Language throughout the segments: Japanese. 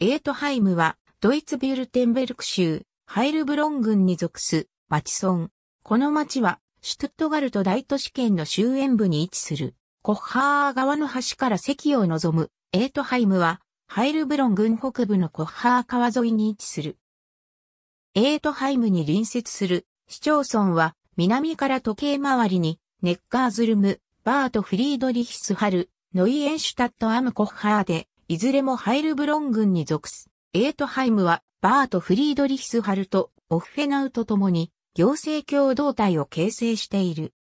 エートハイムは、ドイツビュルテンベルク州、ハイルブロン郡に属す、町村。この町は、シュトゥットガルト大都市圏の終焉部に位置する、コッハー川の端から席を望む、エートハイムは、ハイルブロン郡北部のコッハー川沿いに位置する。エートハイムに隣接する、市町村は、南から時計回りに、ネッカーズルム、バート・フリードリヒスハル、ノイエンシュタット・アム・コッハーで、いずれもハイルブロン軍に属す。エートハイムは、バート・フリードリヒスハルト、オフェナウと共に、行政共同体を形成している。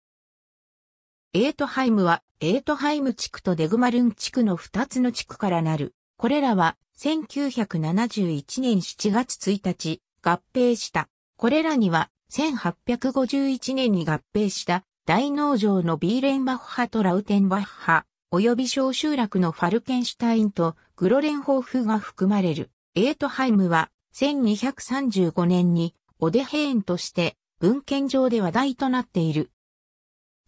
エートハイムは、エートハイム地区とデグマルン地区の2つの地区からなる。これらは、1971年7月1日、合併した。これらには、1851年に合併した、大農場のビーレンバッハとラウテンバッハ、及び小集落のファルケンシュタインとグロレンホーフが含まれる。エートハイムは1235年にオデヘーンとして文献上で話題となっている。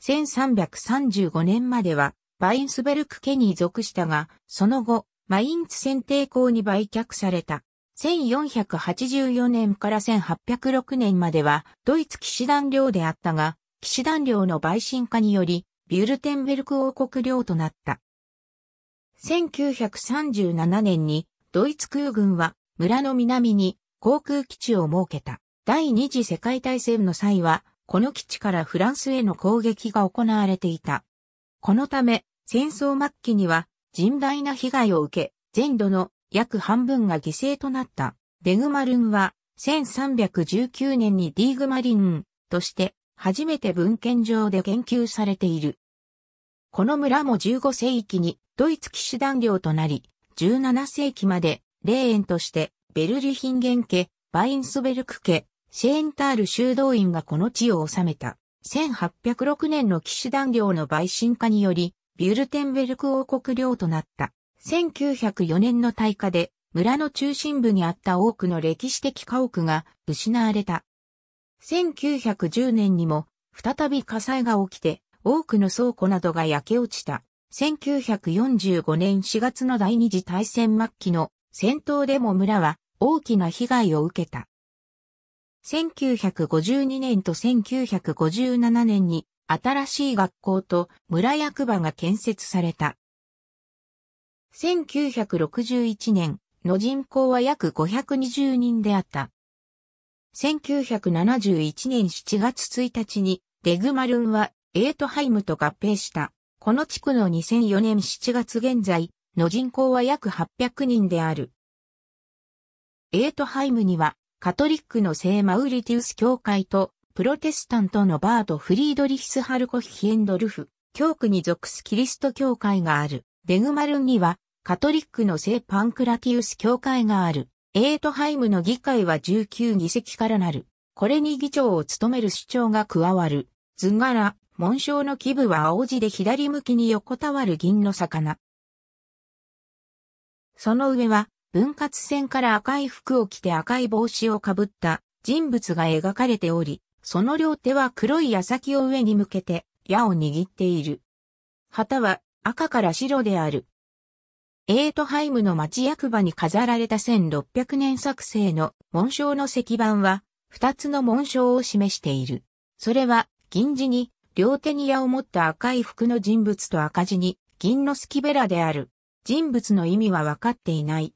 1335年まではバインスベルク家に属したが、その後、マインツ選定校に売却された。1484年から1806年まではドイツ騎士団領であったが、騎士団領の売信化により、ビュルテンベルク王国領となった。1937年にドイツ空軍は村の南に航空基地を設けた。第二次世界大戦の際は、この基地からフランスへの攻撃が行われていた。このため、戦争末期には甚大な被害を受け、全土の約半分が犠牲となった。デグマルンは、1319年にディーグマリンとして初めて文献上で研究されている。この村も15世紀にドイツ騎士団領となり、17世紀まで霊園としてベルリヒンゲン家、バインスベルク家、シェーンタール修道院がこの地を治めた。1806年の騎士団領の陪審化により、ビュルテンベルク王国領となった。1904年の大火で、村の中心部にあった多くの歴史的家屋が失われた。1910年にも再び火災が起きて多くの倉庫などが焼け落ちた。1945年4月の第二次大戦末期の戦闘でも村は大きな被害を受けた。1952年と1957年に新しい学校と村役場が建設された。1961年の人口は約520人であった。1971年7月1日にデグマルンはエートハイムと合併した。この地区の2004年7月現在の人口は約800人である。エートハイムにはカトリックの聖マウリティウス教会とプロテスタントのバート・フリードリヒス・ハルコヒ・エンドルフ、教区に属すキリスト教会がある。デグマルンにはカトリックの聖パンクラティウス教会がある。エートハイムの議会は19議席からなる。これに議長を務める主長が加わる。図柄、紋章の基部は青地で左向きに横たわる銀の魚。その上は、分割線から赤い服を着て赤い帽子をかぶった人物が描かれており、その両手は黒い矢先を上に向けて矢を握っている。旗は赤から白である。エートハイムの町役場に飾られた1600年作成の紋章の石板は、二つの紋章を示している。それは、銀字に、両手に矢を持った赤い服の人物と赤字に、銀のスキベラである。人物の意味は分かっていない。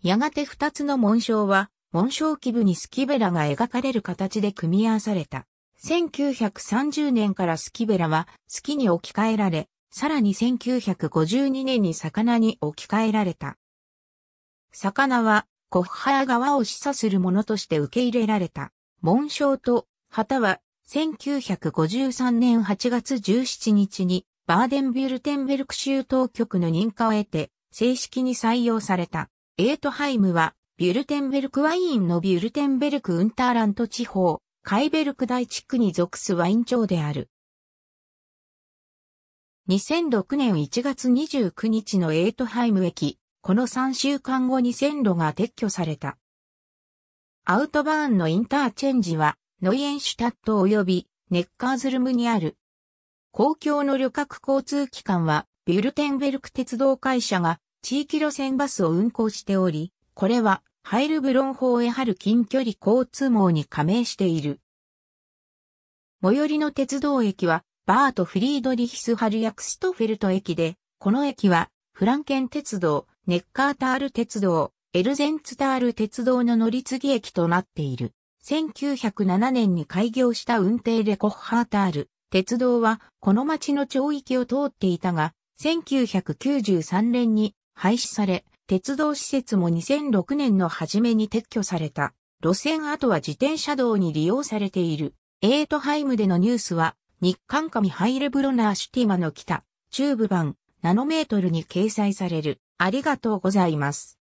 やがて二つの紋章は、紋章基部にスキベラが描かれる形で組み合わされた。1930年からスキベラは月に置き換えられ、さらに1952年に魚に置き換えられた。魚は、コッハヤ川を示唆するものとして受け入れられた。紋章と旗は、1953年8月17日に、バーデンビュルテンベルク州当局の認可を得て、正式に採用された。エートハイムは、ビュルテンベルクワインのビュルテンベルクウンターラント地方、カイベルク大地区に属すワイン町である。2006年1月29日のエイトハイム駅、この3週間後に線路が撤去された。アウトバーンのインターチェンジは、ノイエンシュタット及びネッカーズルムにある。公共の旅客交通機関は、ビュルテンベルク鉄道会社が地域路線バスを運行しており、これはハイルブロン法へ春近距離交通網に加盟している。最寄りの鉄道駅はバート・フリードリヒスハルヤクストフェルト駅で、この駅は、フランケン鉄道、ネッカータール鉄道、エルゼンツタール鉄道の乗り継ぎ駅となっている。1907年に開業した運転レコッハータール、鉄道はこの町の町域を通っていたが、1993年に廃止され、鉄道施設も2006年の初めに撤去された。路線跡は自転車道に利用されている。エートハイムでのニュースは、日刊紙ハイレブロナーシュティマの北、中部版、ナノメートルに掲載される。ありがとうございます。